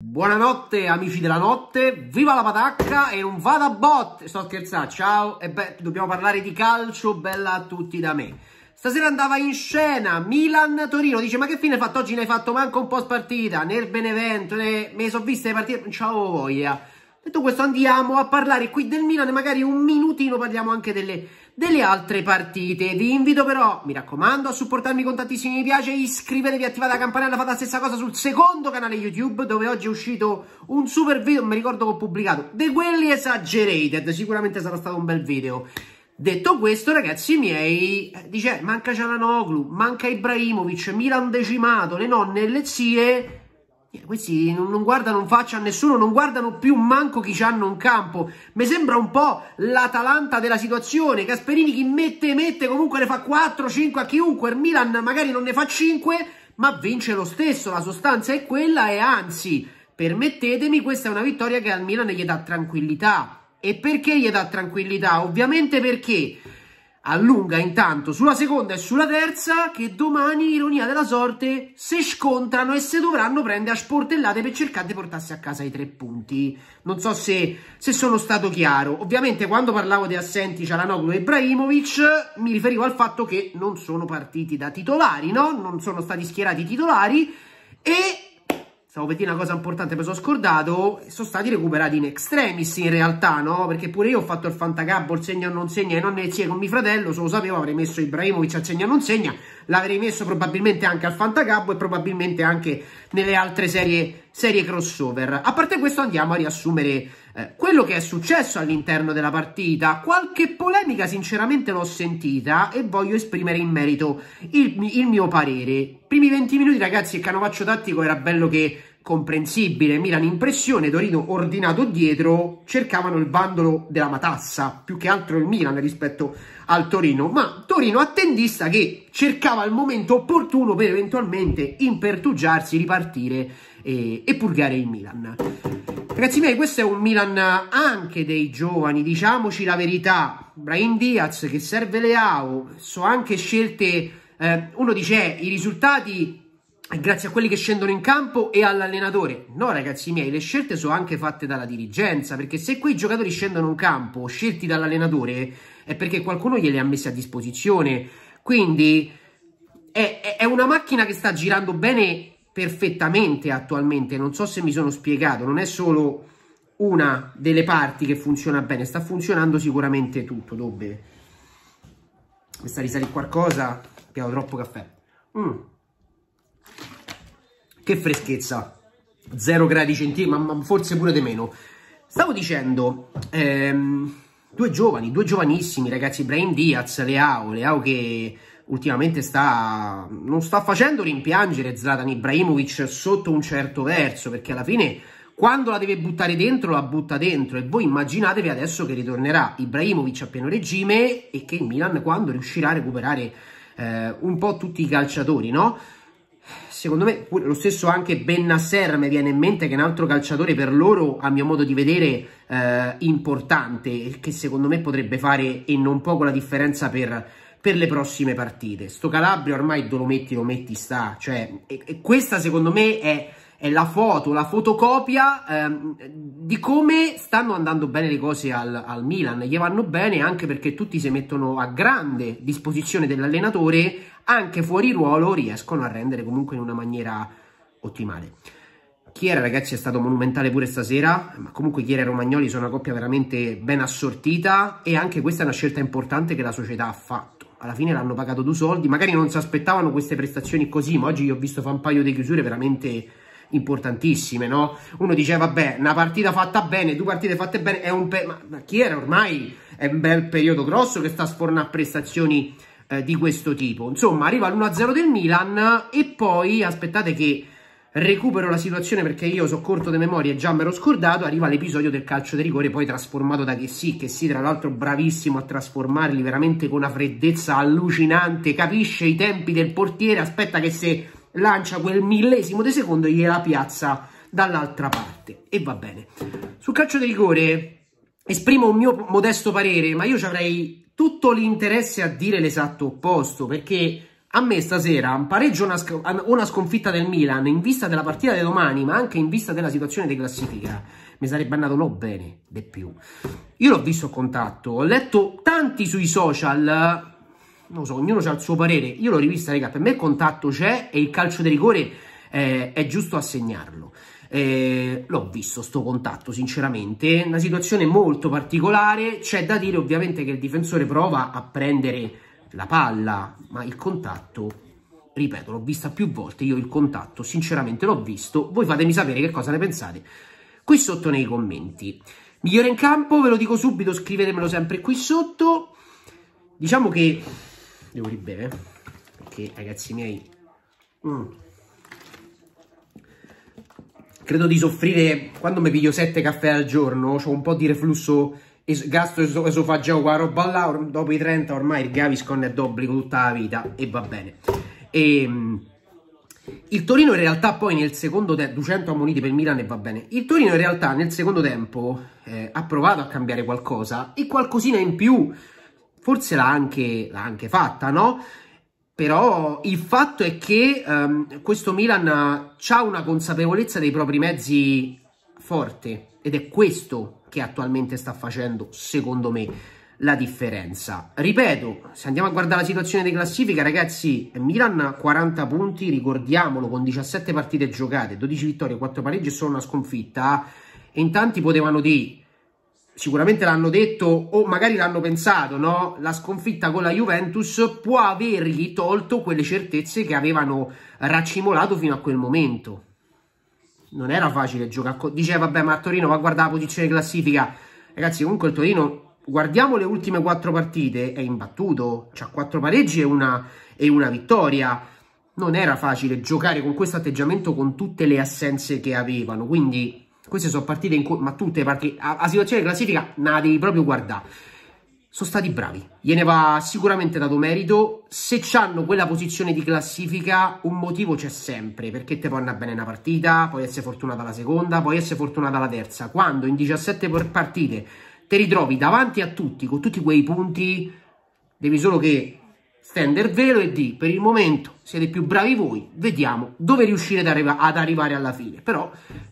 Buonanotte amici della notte, viva la patacca e non vada a botte! Sto scherzando, ciao! E beh, dobbiamo parlare di calcio, bella a tutti da me. Stasera andava in scena Milan-Torino, dice ma che fine hai fatto oggi? Ne hai fatto manco un po' spartita, nel Benevento, ne... me ne sono viste le partite, ciao voglia. Detto questo andiamo a parlare qui del Milan e magari un minutino parliamo anche delle delle altre partite. Vi invito però, mi raccomando, a supportarmi con tantissimi mi piace, iscrivetevi, attivate la campanella, fate la stessa cosa sul secondo canale YouTube dove oggi è uscito un super video, non mi ricordo che ho pubblicato, di quelli esagerated, sicuramente sarà stato un bel video. Detto questo, ragazzi miei, dice manca Cialanoglu, manca Ibrahimovic, Milan decimato, le nonne e le zie questi non, non, guardano in faccia a nessuno, non guardano più manco chi c'hanno in campo. Mi sembra un po' l'Atalanta della situazione. Gasperini chi mette, mette, comunque ne fa 4, 5 a chiunque. Il Milan magari non ne fa 5, ma vince lo stesso. La sostanza è quella e anzi, permettetemi, questa è una vittoria che al Milan gli dà tranquillità. E perché gli dà tranquillità? Ovviamente perché allunga intanto sulla seconda e sulla terza che domani, ironia della sorte, se scontrano e se dovranno prendere a sportellate per cercare di portarsi a casa i tre punti. Non so se, se sono stato chiaro. Ovviamente quando parlavo di assenti Cialanoglu e Ibrahimovic mi riferivo al fatto che non sono partiti da titolari, no? Non sono stati schierati titolari e stavo per dire una cosa importante, mi sono scordato, sono stati recuperati in extremis in realtà, no? Perché pure io ho fatto il fantacabbo, il segno non segna, e non e zie con mio fratello, se lo sapevo avrei messo Ibrahimovic a segna non segna, l'avrei messo probabilmente anche al fantacabbo e probabilmente anche nelle altre serie, serie crossover. A parte questo andiamo a riassumere eh, quello che è successo all'interno della partita, qualche polemica sinceramente l'ho sentita e voglio esprimere in merito il, il mio parere. Primi 20 minuti ragazzi il canovaccio tattico era bello che comprensibile, Milan in pressione, Dorino ordinato dietro, cercavano il bandolo della matassa, più che altro il Milan rispetto al Torino, ma Torino attendista che cercava il momento opportuno per eventualmente impertugiarsi, ripartire e, e purgare il Milan. Ragazzi miei, questo è un Milan anche dei giovani, diciamoci la verità. Brian Diaz che serve Leao, so anche scelte, eh, uno dice eh, i risultati grazie a quelli che scendono in campo e all'allenatore. No, ragazzi miei, le scelte sono anche fatte dalla dirigenza, perché se quei giocatori scendono in campo scelti dall'allenatore è perché qualcuno glieli ha messi a disposizione. Quindi è, è una macchina che sta girando bene perfettamente attualmente. Non so se mi sono spiegato, non è solo una delle parti che funziona bene, sta funzionando sicuramente tutto, dove Questa risale qualcosa, abbiamo troppo caffè. Mm. Che freschezza! 0 gradi centigradi, ma, ma, forse pure di meno. Stavo dicendo, ehm, due giovani, due giovanissimi ragazzi, Brain Diaz, Leao, Leao che ultimamente sta, non sta facendo rimpiangere Zlatan Ibrahimovic sotto un certo verso, perché alla fine quando la deve buttare dentro la butta dentro e voi immaginatevi adesso che ritornerà Ibrahimovic a pieno regime e che il Milan quando riuscirà a recuperare eh, un po' tutti i calciatori, no? secondo me lo stesso anche Ben Nasser mi viene in mente che è un altro calciatore per loro a mio modo di vedere eh, importante che secondo me potrebbe fare e non poco la differenza per, per le prossime partite sto Calabria ormai dove lo metti lo metti sta cioè e, e questa secondo me è è la foto, la fotocopia ehm, di come stanno andando bene le cose al, al, Milan. Gli vanno bene anche perché tutti si mettono a grande disposizione dell'allenatore, anche fuori ruolo riescono a rendere comunque in una maniera ottimale. Chiera ragazzi è stato monumentale pure stasera, ma comunque Chiera e Romagnoli sono una coppia veramente ben assortita e anche questa è una scelta importante che la società ha fatto alla fine l'hanno pagato due soldi, magari non si aspettavano queste prestazioni così, ma oggi io ho visto fa un paio di chiusure veramente importantissime, no? Uno diceva, vabbè, una partita fatta bene, due partite fatte bene, è un... Ma, ma chi era ormai? È un bel periodo grosso che sta sfornando prestazioni eh, di questo tipo. Insomma, arriva l'1-0 del Milan e poi, aspettate che recupero la situazione perché io so corto di memoria e già me l'ho scordato, arriva l'episodio del calcio di rigore poi trasformato da Chessy, che sì tra l'altro bravissimo a trasformarli veramente con una freddezza allucinante, capisce i tempi del portiere, aspetta che se lancia quel millesimo di secondo e gliela piazza dall'altra parte. E va bene. Sul calcio di rigore esprimo un mio modesto parere, ma io ci avrei tutto l'interesse a dire l'esatto opposto, perché a me stasera un pareggio o una, una, sconfitta del Milan in vista della partita di domani, ma anche in vista della situazione di classifica, mi sarebbe andato no bene, di più. Io l'ho visto a contatto, ho letto tanti sui social non so, ognuno ha il suo parere. Io l'ho rivista, raga, per me il contatto c'è e il calcio di rigore eh, è giusto assegnarlo. Eh, l'ho visto sto contatto, sinceramente. Una situazione molto particolare. C'è da dire ovviamente che il difensore prova a prendere la palla, ma il contatto, ripeto, l'ho vista più volte. Io il contatto, sinceramente, l'ho visto. Voi fatemi sapere che cosa ne pensate qui sotto nei commenti. Migliore in campo, ve lo dico subito, scrivetemelo sempre qui sotto. Diciamo che devo ribere perché ragazzi miei mm. credo di soffrire quando mi piglio 7 caffè al giorno ho un po' di reflusso es gastroesofageo qua roba là dopo i 30 ormai il Gaviscon è d'obbligo tutta la vita e va bene e ehm, il Torino in realtà poi nel secondo tempo, 200 ammoniti per Milan e va bene, il Torino in realtà nel secondo tempo eh, ha provato a cambiare qualcosa e qualcosina in più forse l'ha anche, anche, fatta, no? Però il fatto è che um, questo Milan ha una consapevolezza dei propri mezzi forte ed è questo che attualmente sta facendo, secondo me, la differenza. Ripeto, se andiamo a guardare la situazione di classifica, ragazzi, Milan 40 punti, ricordiamolo, con 17 partite giocate, 12 vittorie, 4 pareggi e solo una sconfitta. Eh. E in tanti potevano dire sicuramente l'hanno detto o magari l'hanno pensato, no? La sconfitta con la Juventus può avergli tolto quelle certezze che avevano raccimolato fino a quel momento. Non era facile giocare. Dice, vabbè, ma Torino va a guardare la posizione classifica. Ragazzi, comunque il Torino, guardiamo le ultime quattro partite, è imbattuto. C'ha quattro pareggi e una, e una vittoria. Non era facile giocare con questo atteggiamento con tutte le assenze che avevano, quindi queste sono partite in cui, ma tutte le partite, a, a situazione classifica, na, devi proprio guardare. Sono stati bravi, gliene va sicuramente dato merito. Se hanno quella posizione di classifica, un motivo c'è sempre, perché te può andare bene una partita, puoi essere fortunata la seconda, puoi essere fortunata la terza. Quando in 17 partite ti ritrovi davanti a tutti, con tutti quei punti, devi solo che stender velo e di per il momento siete più bravi voi, vediamo dove riuscirete ad, arrivare alla fine. Però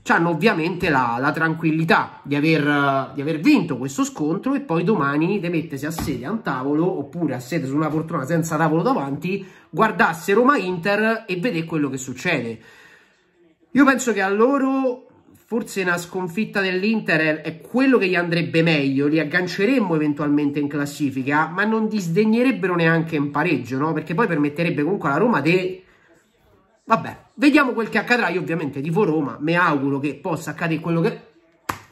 hanno ovviamente la, la tranquillità di aver, di aver, vinto questo scontro e poi domani di mettersi a sede a un tavolo oppure a sedere su una fortuna senza tavolo davanti, guardasse Roma-Inter e vedere quello che succede. Io penso che a loro forse una sconfitta dell'Inter è quello che gli andrebbe meglio, li agganceremmo eventualmente in classifica, ma non disdegnerebbero neanche in pareggio, no? Perché poi permetterebbe comunque alla Roma di... Vabbè, vediamo quel che accadrà, io ovviamente tifo Roma, mi auguro che possa accadere quello che...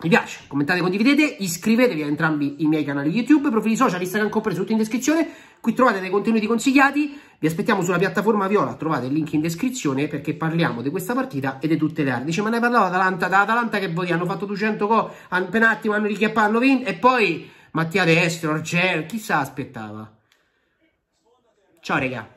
Mi piace, commentate, condividete, iscrivetevi a entrambi i miei canali YouTube, profili social, Instagram compreso, tutto in descrizione. Qui trovate dei contenuti consigliati. Vi aspettiamo sulla piattaforma Viola, trovate il link in descrizione perché parliamo di questa partita e di tutte le armi. Dice, ma ne parlava Atalanta, da Atalanta che voi hanno fatto 200 co, per un attimo hanno richiappato, hanno vinto e poi Mattia Destro, Argel, chissà aspettava. Ciao raga.